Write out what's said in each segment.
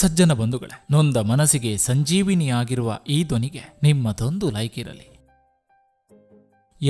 ಸಜ್ಜನ ಬಂಧುಗಳೇ ನೊಂದ ಮನಸ್ಸಿಗೆ ಸಂಜೀವಿನಿಯಾಗಿರುವ ಈ ಧ್ವನಿಗೆ ನಿಮ್ಮದೊಂದು ಲೈಕ್ ಇರಲಿ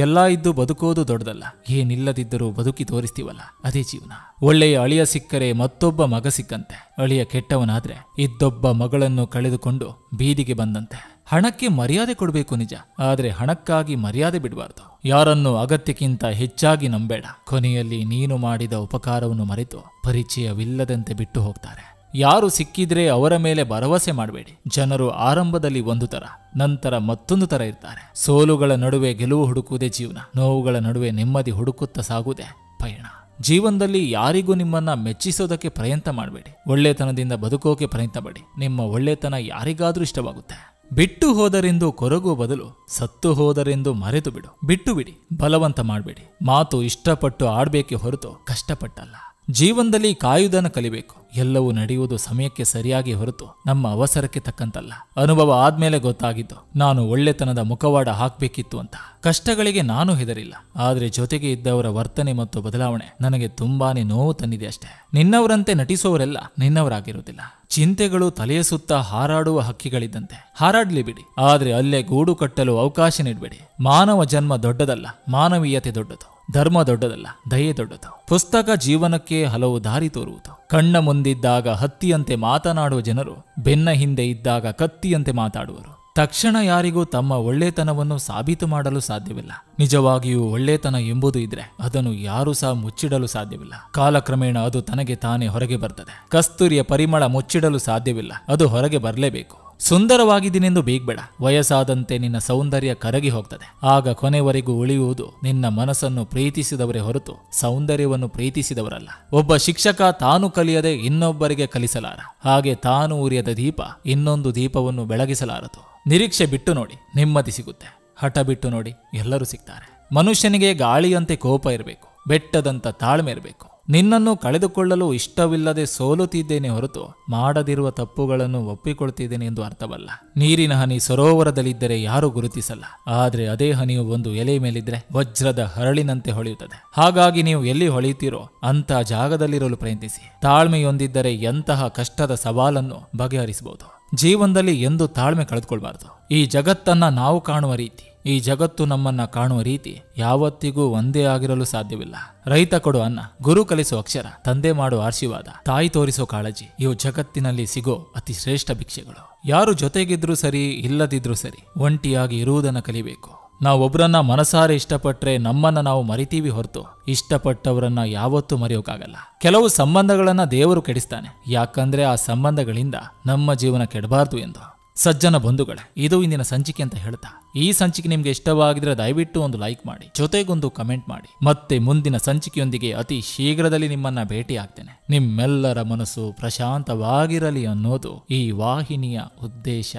ಎಲ್ಲ ಇದ್ದು ಬದುಕೋದು ದೊಡ್ಡದಲ್ಲ ಏನಿಲ್ಲದಿದ್ದರೂ ಬದುಕಿ ತೋರಿಸ್ತೀವಲ್ಲ ಅದೇ ಜೀವನ ಒಳ್ಳೆಯ ಅಳಿಯ ಸಿಕ್ಕರೆ ಮತ್ತೊಬ್ಬ ಮಗ ಸಿಕ್ಕಂತೆ ಅಳಿಯ ಕೆಟ್ಟವನಾದ್ರೆ ಇದ್ದೊಬ್ಬ ಮಗಳನ್ನು ಕಳೆದುಕೊಂಡು ಬೀದಿಗೆ ಬಂದಂತೆ ಹಣಕ್ಕೆ ಮರ್ಯಾದೆ ಕೊಡಬೇಕು ನಿಜ ಆದರೆ ಹಣಕ್ಕಾಗಿ ಮರ್ಯಾದೆ ಬಿಡಬಾರ್ದು ಯಾರನ್ನು ಅಗತ್ಯಕ್ಕಿಂತ ಹೆಚ್ಚಾಗಿ ನಂಬೇಡ ಕೊನೆಯಲ್ಲಿ ನೀನು ಮಾಡಿದ ಉಪಕಾರವನ್ನು ಮರೆತು ಪರಿಚಯವಿಲ್ಲದಂತೆ ಬಿಟ್ಟು ಹೋಗ್ತಾರೆ ಯಾರು ಸಿಕ್ಕಿದ್ರೆ ಅವರ ಮೇಲೆ ಭರವಸೆ ಮಾಡಬೇಡಿ ಜನರು ಆರಂಭದಲ್ಲಿ ಒಂದು ತರ ನಂತರ ಮತ್ತೊಂದು ತರ ಇರ್ತಾರೆ ಸೋಲುಗಳ ನಡುವೆ ಗೆಲುವು ಹುಡುಕುವುದೇ ಜೀವನ ನೋವುಗಳ ನಡುವೆ ನೆಮ್ಮದಿ ಹುಡುಕುತ್ತಾ ಸಾಗುವುದೇ ಪಯಣ ಜೀವನದಲ್ಲಿ ಯಾರಿಗೂ ನಿಮ್ಮನ್ನ ಮೆಚ್ಚಿಸೋದಕ್ಕೆ ಪ್ರಯತ್ನ ಮಾಡಬೇಡಿ ಒಳ್ಳೆತನದಿಂದ ಬದುಕೋಕೆ ಪ್ರಯತ್ನ ಮಾಡಿ ನಿಮ್ಮ ಒಳ್ಳೆತನ ಯಾರಿಗಾದ್ರೂ ಇಷ್ಟವಾಗುತ್ತೆ ಬಿಟ್ಟು ಹೋದರೆಂದು ಕೊರಗು ಬದಲು ಸತ್ತು ಹೋದರೆಂದು ಮರೆತು ಬಿಡು ಬಿಟ್ಟು ಬಿಡಿ ಬಲವಂತ ಮಾಡಬೇಡಿ ಮಾತು ಇಷ್ಟಪಟ್ಟು ಆಡ್ಬೇಕೆ ಹೊರತು ಕಷ್ಟಪಟ್ಟಲ್ಲ ಜೀವನದಲ್ಲಿ ಕಾಯುವುದನ್ನು ಕಲಿಬೇಕು ಎಲ್ಲವೂ ನಡೆಯುವುದು ಸಮಯಕ್ಕೆ ಸರಿಯಾಗಿ ಹೊರತು ನಮ್ಮ ಅವಸರಕ್ಕೆ ತಕ್ಕಂತಲ್ಲ ಅನುಭವ ಆದ್ಮೇಲೆ ಗೊತ್ತಾಗಿದ್ದು ನಾನು ಒಳ್ಳೆತನದ ಮುಖವಾಡ ಹಾಕಬೇಕಿತ್ತು ಅಂತ ಕಷ್ಟಗಳಿಗೆ ನಾನು ಹೆದರಿಲ್ಲ ಆದರೆ ಜೊತೆಗೆ ಇದ್ದವರ ವರ್ತನೆ ಮತ್ತು ಬದಲಾವಣೆ ನನಗೆ ತುಂಬಾನೇ ನೋವು ತಂದಿದೆ ಅಷ್ಟೇ ನಿನ್ನವರಂತೆ ನಟಿಸುವವರೆಲ್ಲ ನಿನ್ನವರಾಗಿರುವುದಿಲ್ಲ ಚಿಂತೆಗಳು ತಲೆಯ ಸುತ್ತ ಹಾರಾಡುವ ಹಕ್ಕಿಗಳಿದ್ದಂತೆ ಹಾರಾಡ್ಲಿ ಬಿಡಿ ಆದರೆ ಅಲ್ಲೇ ಗೂಡು ಕಟ್ಟಲು ಅವಕಾಶ ನೀಡಬೇಡಿ ಮಾನವ ಜನ್ಮ ದೊಡ್ಡದಲ್ಲ ಮಾನವೀಯತೆ ದೊಡ್ಡದು ಧರ್ಮ ದೊಡ್ಡದಲ್ಲ ದಯೆ ದೊಡ್ಡದು ಪುಸ್ತಕ ಜೀವನಕ್ಕೆ ಹಲವು ದಾರಿ ತೋರುವುದು ಕಣ್ಣ ಮುಂದಿದ್ದಾಗ ಹತ್ತಿಯಂತೆ ಮಾತನಾಡುವ ಜನರು ಬೆನ್ನ ಹಿಂದೆ ಇದ್ದಾಗ ಕತ್ತಿಯಂತೆ ಮಾತಾಡುವರು ತಕ್ಷಣ ಯಾರಿಗೂ ತಮ್ಮ ಒಳ್ಳೆತನವನ್ನು ಸಾಬೀತು ಮಾಡಲು ಸಾಧ್ಯವಿಲ್ಲ ನಿಜವಾಗಿಯೂ ಒಳ್ಳೆತನ ಎಂಬುದು ಇದ್ರೆ ಅದನ್ನು ಯಾರೂ ಸಹ ಮುಚ್ಚಿಡಲು ಸಾಧ್ಯವಿಲ್ಲ ಕಾಲಕ್ರಮೇಣ ಅದು ತನಗೆ ತಾನೇ ಹೊರಗೆ ಬರ್ತದೆ ಕಸ್ತೂರಿಯ ಪರಿಮಳ ಮುಚ್ಚಿಡಲು ಸಾಧ್ಯವಿಲ್ಲ ಅದು ಹೊರಗೆ ಬರಲೇಬೇಕು ಸುಂದರವಾಗಿದಿನೆಂದು ಬೀಗ್ಬೇಡ ವಯಸ್ಸಾದಂತೆ ನಿನ್ನ ಸೌಂದರ್ಯ ಕರಗಿ ಹೋಗ್ತದೆ ಆಗ ಕೊನೆವರೆಗೂ ಉಳಿಯುವುದು ನಿನ್ನ ಮನಸ್ಸನ್ನು ಪ್ರೀತಿಸಿದವರೇ ಹೊರತು ಸೌಂದರ್ಯವನ್ನು ಪ್ರೀತಿಸಿದವರಲ್ಲ ಒಬ್ಬ ಶಿಕ್ಷಕ ತಾನು ಕಲಿಯದೆ ಇನ್ನೊಬ್ಬರಿಗೆ ಕಲಿಸಲಾರ ಹಾಗೆ ತಾನು ಉರಿಯದ ದೀಪ ಇನ್ನೊಂದು ದೀಪವನ್ನು ಬೆಳಗಿಸಲಾರದು ನಿರೀಕ್ಷೆ ಬಿಟ್ಟು ನೋಡಿ ನೆಮ್ಮದಿ ಸಿಗುತ್ತೆ ಹಠ ಬಿಟ್ಟು ನೋಡಿ ಎಲ್ಲರೂ ಸಿಗ್ತಾರೆ ಮನುಷ್ಯನಿಗೆ ಗಾಳಿಯಂತೆ ಕೋಪ ಇರಬೇಕು ಬೆಟ್ಟದಂತ ತಾಳ್ಮೆ ಇರಬೇಕು ನಿನ್ನನ್ನು ಕಳೆದುಕೊಳ್ಳಲು ಇಷ್ಟವಿಲ್ಲದೆ ಸೋಲುತ್ತಿದ್ದೇನೆ ಹೊರತು ಮಾಡದಿರುವ ತಪ್ಪುಗಳನ್ನು ಒಪ್ಪಿಕೊಳ್ತಿದ್ದೇನೆ ಎಂದು ಅರ್ಥವಲ್ಲ ನೀರಿನ ಹನಿ ಸರೋವರದಲ್ಲಿದ್ದರೆ ಯಾರೂ ಗುರುತಿಸಲ್ಲ ಆದರೆ ಅದೇ ಹನಿಯು ಒಂದು ಎಲೆ ಮೇಲಿದ್ರೆ ವಜ್ರದ ಹರಳಿನಂತೆ ಹೊಳೆಯುತ್ತದೆ ಹಾಗಾಗಿ ನೀವು ಎಲ್ಲಿ ಹೊಳೆಯುತ್ತೀರೋ ಅಂತ ಜಾಗದಲ್ಲಿರಲು ಪ್ರಯತ್ನಿಸಿ ತಾಳ್ಮೆಯೊಂದಿದ್ದರೆ ಎಂತಹ ಕಷ್ಟದ ಸವಾಲನ್ನು ಬಗೆಹರಿಸಬಹುದು ಜೀವನದಲ್ಲಿ ಎಂದು ತಾಳ್ಮೆ ಕಳೆದುಕೊಳ್ಬಾರ್ದು ಈ ಜಗತ್ತನ್ನ ನಾವು ಕಾಣುವ ರೀತಿ ಈ ಜಗತ್ತು ನಮ್ಮನ್ನ ಕಾಣುವ ರೀತಿ ಯಾವತ್ತಿಗೂ ಒಂದೇ ಆಗಿರಲು ಸಾಧ್ಯವಿಲ್ಲ ರೈತ ಕೊಡು ಅನ್ನ ಗುರು ಕಲಿಸೋ ಅಕ್ಷರ ತಂದೆ ಮಾಡೋ ಆಶೀರ್ವಾದ ತಾಯಿ ತೋರಿಸೋ ಕಾಳಜಿ ಇವು ಜಗತ್ತಿನಲ್ಲಿ ಸಿಗೋ ಅತಿ ಶ್ರೇಷ್ಠ ಭಿಕ್ಷೆಗಳು ಯಾರು ಜೊತೆಗಿದ್ರೂ ಸರಿ ಇಲ್ಲದಿದ್ರೂ ಸರಿ ಒಂಟಿಯಾಗಿ ಇರುವುದನ್ನು ಕಲಿಬೇಕು ನಾವೊಬ್ಬರನ್ನ ಮನಸಾರೆ ಇಷ್ಟಪಟ್ರೆ ನಮ್ಮನ್ನ ನಾವು ಮರಿತೀವಿ ಹೊರತು ಇಷ್ಟಪಟ್ಟವರನ್ನ ಯಾವತ್ತೂ ಮರೆಯೋಕ್ಕಾಗಲ್ಲ ಕೆಲವು ಸಂಬಂಧಗಳನ್ನ ದೇವರು ಕೆಡಿಸ್ತಾನೆ ಯಾಕಂದ್ರೆ ಆ ಸಂಬಂಧಗಳಿಂದ ನಮ್ಮ ಜೀವನ ಕೆಡಬಾರ್ದು ಎಂದು ಸಜ್ಜನ ಬಂಧುಗಳೇ ಇದು ಇಂದಿನ ಸಂಚಿಕೆ ಅಂತ ಹೇಳ್ತಾ ಈ ಸಂಚಿಕೆ ನಿಮ್ಗೆ ಇಷ್ಟವಾಗಿದ್ರೆ ದಯವಿಟ್ಟು ಒಂದು ಲೈಕ್ ಮಾಡಿ ಜೊತೆಗೊಂದು ಕಮೆಂಟ್ ಮಾಡಿ ಮತ್ತೆ ಮುಂದಿನ ಸಂಚಿಕೆಯೊಂದಿಗೆ ಅತಿ ಶೀಘ್ರದಲ್ಲಿ ನಿಮ್ಮನ್ನ ಭೇಟಿ ಆಗ್ತೇನೆ ನಿಮ್ಮೆಲ್ಲರ ಮನಸ್ಸು ಪ್ರಶಾಂತವಾಗಿರಲಿ ಅನ್ನೋದು ಈ ವಾಹಿನಿಯ ಉದ್ದೇಶ